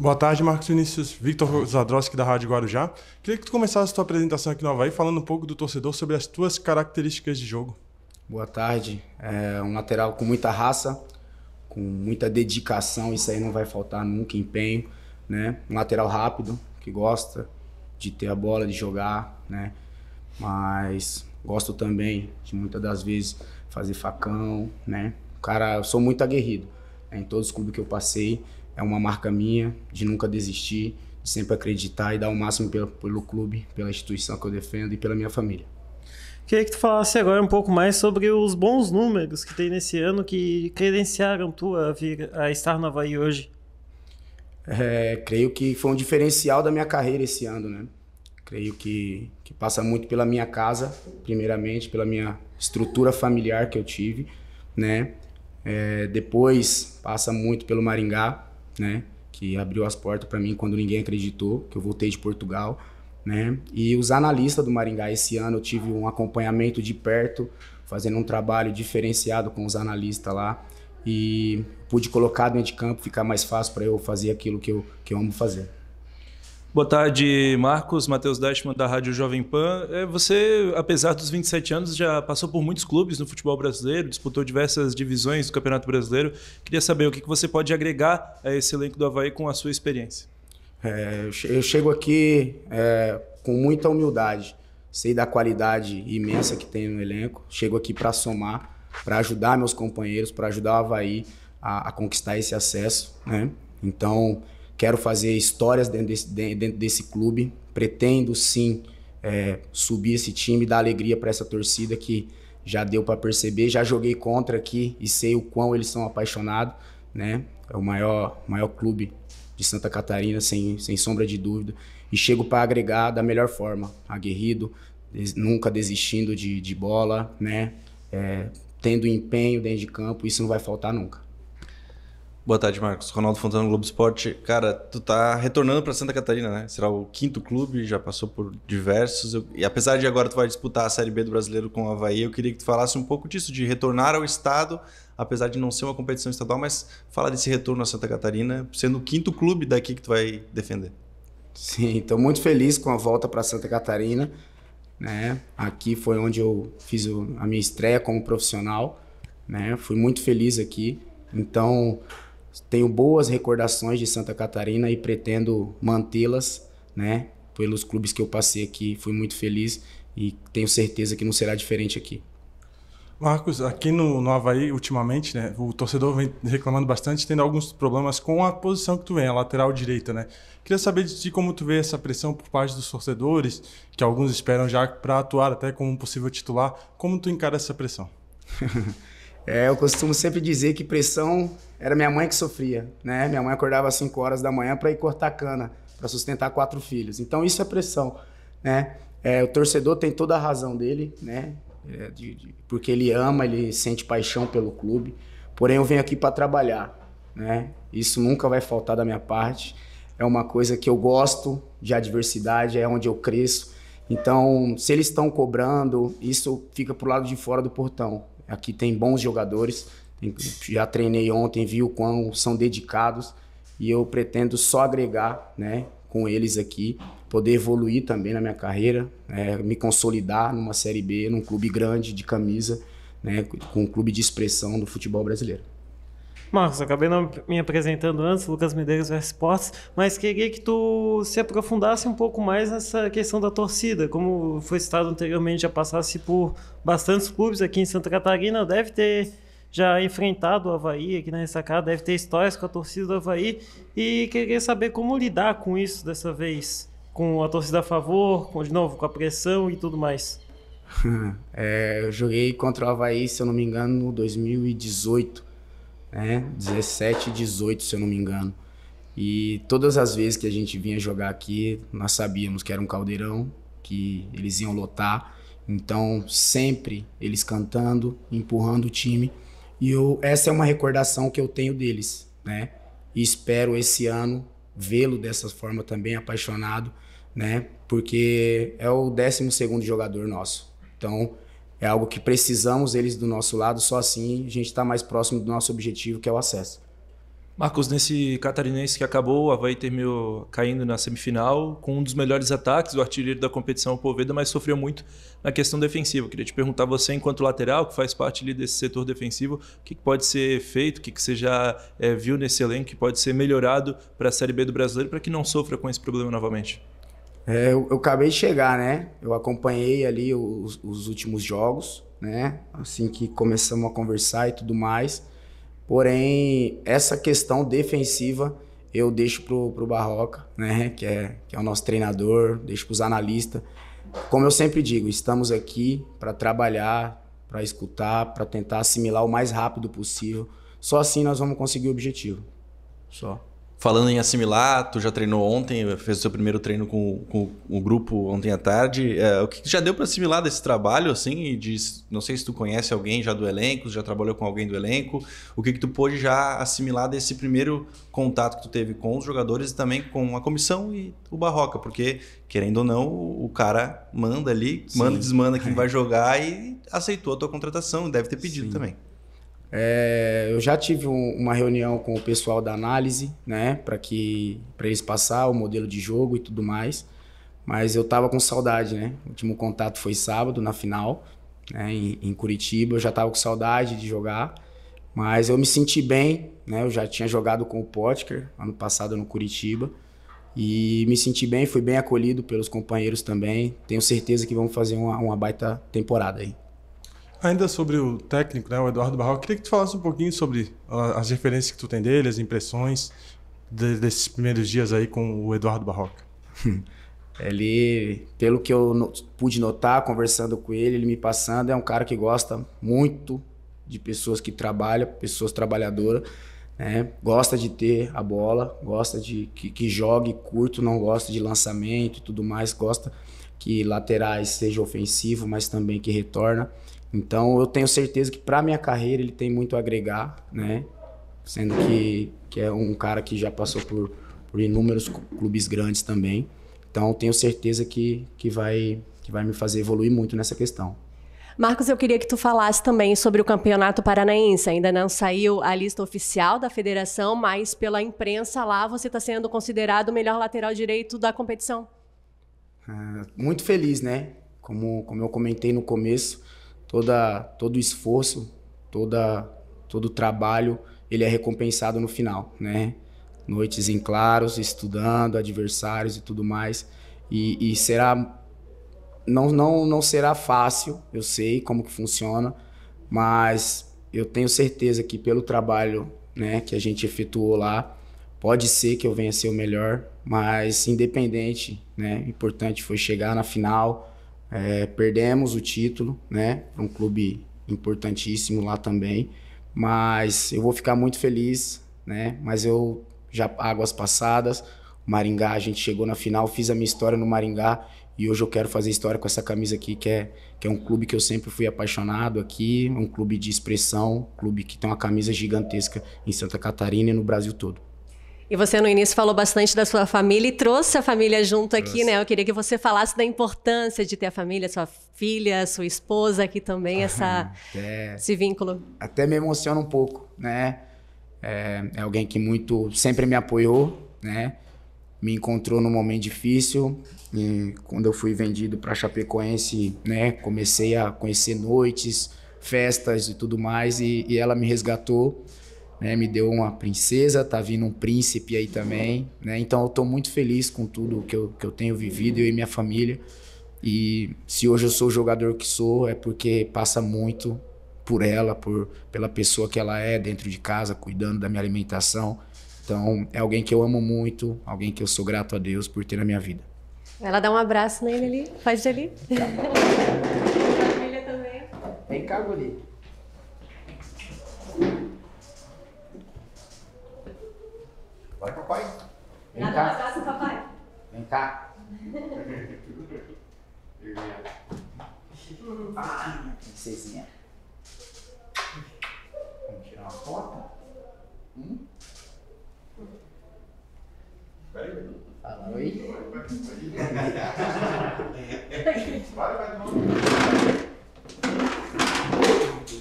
Boa tarde, Marcos Vinícius. Victor Zadroski, da Rádio Guarujá. Queria que tu começasse a tua apresentação aqui no Havaí falando um pouco do torcedor sobre as tuas características de jogo. Boa tarde. É um lateral com muita raça, com muita dedicação, isso aí não vai faltar nunca, empenho. Né? Um lateral rápido, que gosta de ter a bola, de jogar, né? Mas gosto também de muitas das vezes fazer facão, né? Cara, eu sou muito aguerrido. Né? Em todos os clubes que eu passei, é uma marca minha de nunca desistir, de sempre acreditar e dar o máximo pelo, pelo clube, pela instituição que eu defendo e pela minha família. Queria que tu falasse agora um pouco mais sobre os bons números que tem nesse ano que credenciaram tu a vir a estar no Havaí hoje. É, creio que foi um diferencial da minha carreira esse ano, né? Creio que, que passa muito pela minha casa, primeiramente, pela minha estrutura familiar que eu tive, né? É, depois passa muito pelo Maringá, né? Que abriu as portas para mim quando ninguém acreditou, que eu voltei de Portugal, né? E os analistas do Maringá esse ano eu tive um acompanhamento de perto, fazendo um trabalho diferenciado com os analistas lá e pude colocar dentro de campo, ficar mais fácil para eu fazer aquilo que eu, que eu amo fazer. Boa tarde, Marcos. Matheus Dashman, da Rádio Jovem Pan. É, você, apesar dos 27 anos, já passou por muitos clubes no futebol brasileiro, disputou diversas divisões do Campeonato Brasileiro. Queria saber o que você pode agregar a esse elenco do Havaí com a sua experiência. É, eu chego aqui é, com muita humildade. Sei da qualidade imensa que tem no elenco. Chego aqui para somar, para ajudar meus companheiros, para ajudar o Havaí a, a conquistar esse acesso. Né? Então, quero fazer histórias dentro desse, dentro desse clube, pretendo sim é, subir esse time, dar alegria para essa torcida que já deu para perceber, já joguei contra aqui e sei o quão eles são apaixonados, né? É o maior, maior clube de Santa Catarina, sem, sem sombra de dúvida, e chego para agregar da melhor forma, aguerrido, des, nunca desistindo de, de bola, né? É, tendo empenho dentro de campo, isso não vai faltar nunca. Boa tarde, Marcos. Ronaldo Fontana, Globo Esporte. Cara, tu tá retornando para Santa Catarina, né? Será o quinto clube, já passou por diversos. E apesar de agora tu vai disputar a Série B do Brasileiro com o Havaí, eu queria que tu falasse um pouco disso, de retornar ao estado, apesar de não ser uma competição estadual, mas fala desse retorno a Santa Catarina, sendo o quinto clube daqui que tu vai defender. Sim, tô muito feliz com a volta para Santa Catarina. Né? Aqui foi onde eu fiz a minha estreia como profissional, né? Fui muito feliz aqui. Então, tenho boas recordações de Santa Catarina e pretendo mantê-las, né? Pelos clubes que eu passei aqui, fui muito feliz e tenho certeza que não será diferente aqui. Marcos, aqui no, no Havaí, ultimamente, né, o torcedor vem reclamando bastante, tendo alguns problemas com a posição que tu vem, a lateral direita, né? Queria saber de ti como tu vê essa pressão por parte dos torcedores, que alguns esperam já para atuar até como um possível titular. Como tu encara essa pressão? É, eu costumo sempre dizer que pressão era minha mãe que sofria, né? Minha mãe acordava às 5 horas da manhã para ir cortar cana, para sustentar quatro filhos. Então isso é pressão, né? É, o torcedor tem toda a razão dele, né? É, de, de, porque ele ama, ele sente paixão pelo clube. Porém, eu venho aqui para trabalhar, né? Isso nunca vai faltar da minha parte. É uma coisa que eu gosto de adversidade, é onde eu cresço. Então, se eles estão cobrando, isso fica pro lado de fora do portão. Aqui tem bons jogadores. Já treinei ontem, vi o quão são dedicados e eu pretendo só agregar, né, com eles aqui, poder evoluir também na minha carreira, é, me consolidar numa série B, num clube grande de camisa, né, com um clube de expressão do futebol brasileiro. Marcos, acabei não me apresentando antes, Lucas Medeiros Esportes, mas queria que tu se aprofundasse um pouco mais nessa questão da torcida. Como foi citado anteriormente, já passasse por bastantes clubes aqui em Santa Catarina, deve ter já enfrentado o Havaí aqui na ressacada, deve ter histórias com a torcida do Havaí e queria saber como lidar com isso dessa vez, com a torcida a favor, com, de novo, com a pressão e tudo mais. é, eu joguei contra o Havaí, se eu não me engano, no 2018 né? 17, 18, se eu não me engano. E todas as vezes que a gente vinha jogar aqui, nós sabíamos que era um caldeirão, que eles iam lotar. Então, sempre eles cantando, empurrando o time. E eu, essa é uma recordação que eu tenho deles, né? E espero esse ano vê-lo dessa forma também apaixonado, né? Porque é o 12 jogador nosso. Então, é algo que precisamos eles do nosso lado, só assim a gente está mais próximo do nosso objetivo, que é o acesso. Marcos, nesse catarinense que acabou, o Havaí terminou caindo na semifinal com um dos melhores ataques, o artilheiro da competição, o Poveda, mas sofreu muito na questão defensiva. Queria te perguntar, você enquanto lateral, que faz parte ali desse setor defensivo, o que pode ser feito, o que você já é, viu nesse elenco que pode ser melhorado para a Série B do Brasileiro para que não sofra com esse problema novamente? É, eu, eu, acabei de chegar, né? Eu acompanhei ali os, os, últimos jogos, né? Assim que começamos a conversar e tudo mais. Porém, essa questão defensiva eu deixo pro, pro Barroca, né? Que é, que é o nosso treinador, deixo pros analistas. Como eu sempre digo, estamos aqui para trabalhar, para escutar, para tentar assimilar o mais rápido possível. Só assim nós vamos conseguir o objetivo. Só. Falando em assimilar, tu já treinou ontem, fez o seu primeiro treino com, com o grupo ontem à tarde. É, o que já deu para assimilar desse trabalho, assim, de, não sei se tu conhece alguém já do elenco, já trabalhou com alguém do elenco. O que, que tu pôde já assimilar desse primeiro contato que tu teve com os jogadores e também com a comissão e o Barroca? Porque, querendo ou não, o cara manda ali, Sim. manda e desmanda quem vai jogar e aceitou a tua contratação, deve ter pedido Sim. também. É, eu já tive um, uma reunião com o pessoal da análise, né, para que para eles passar o modelo de jogo e tudo mais. Mas eu tava com saudade, né? O último contato foi sábado na final, né, em, em Curitiba. Eu já tava com saudade de jogar, mas eu me senti bem, né? Eu já tinha jogado com o Potker ano passado no Curitiba e me senti bem, fui bem acolhido pelos companheiros também. Tenho certeza que vamos fazer uma, uma baita temporada aí. Ainda sobre o técnico, né, o Eduardo Barroca, queria que tu falasse um pouquinho sobre as referências que tu tem dele, as impressões de, desses primeiros dias aí com o Eduardo Barroca. Ele, pelo que eu no, pude notar conversando com ele, ele me passando, é um cara que gosta muito de pessoas que trabalham, pessoas trabalhadoras, né? Gosta de ter a bola, gosta de que, que jogue curto, não gosta de lançamento e tudo mais, gosta que laterais seja ofensivo, mas também que retorna. Então eu tenho certeza que para minha carreira ele tem muito a agregar, né? Sendo que, que é um cara que já passou por, por inúmeros clubes grandes também. Então tenho certeza que, que, vai, que vai me fazer evoluir muito nessa questão. Marcos, eu queria que tu falasse também sobre o Campeonato Paranaense. Ainda não saiu a lista oficial da federação, mas pela imprensa lá você está sendo considerado o melhor lateral direito da competição. Ah, muito feliz, né? Como, como eu comentei no começo, toda, todo o esforço, toda, todo o trabalho, ele é recompensado no final, né? Noites em claros, estudando, adversários e tudo mais. E, e será... Não, não, não será fácil, eu sei como que funciona, mas eu tenho certeza que pelo trabalho né, que a gente efetuou lá, pode ser que eu venha ser o melhor, mas independente, né, importante foi chegar na final, é, perdemos o título, né? É um clube importantíssimo lá também. Mas eu vou ficar muito feliz, né? Mas eu já águas passadas. Maringá, a gente chegou na final, fiz a minha história no Maringá e hoje eu quero fazer história com essa camisa aqui, que é, que é um clube que eu sempre fui apaixonado aqui, é um clube de expressão, um clube que tem uma camisa gigantesca em Santa Catarina e no Brasil todo. E você no início falou bastante da sua família e trouxe a família junto aqui, trouxe. né? Eu queria que você falasse da importância de ter a família, sua filha, sua esposa aqui também, essa, até, esse vínculo. Até me emociona um pouco, né? É, é, alguém que muito sempre me apoiou, né? Me encontrou num momento difícil. quando eu fui vendido para Chapecoense, né? Comecei a conhecer noites, festas e tudo mais, e, e ela me resgatou né? Me deu uma princesa, tá vindo um príncipe aí também, né? Então eu tô muito feliz com tudo que eu, que eu tenho vivido, eu e minha família. E se hoje eu sou o jogador que sou, é porque passa muito por ela, por pela pessoa que ela é dentro de casa, cuidando da minha alimentação. Então, é alguém que eu amo muito, alguém que eu sou grato a Deus por ter na minha vida. Ela dá um abraço nele ali, faz ali. Tá. Família também. Vem cá, Goli. Oi, papai. Vem Nada cá. papai. Vem cá. ah, princesinha. Vamos tirar uma foto? Hum? Peraí, Fala oi. Vai, vai, vai.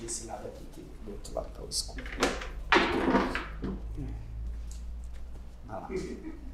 Desse lado aqui, do outro lado tá escuro. 嗯。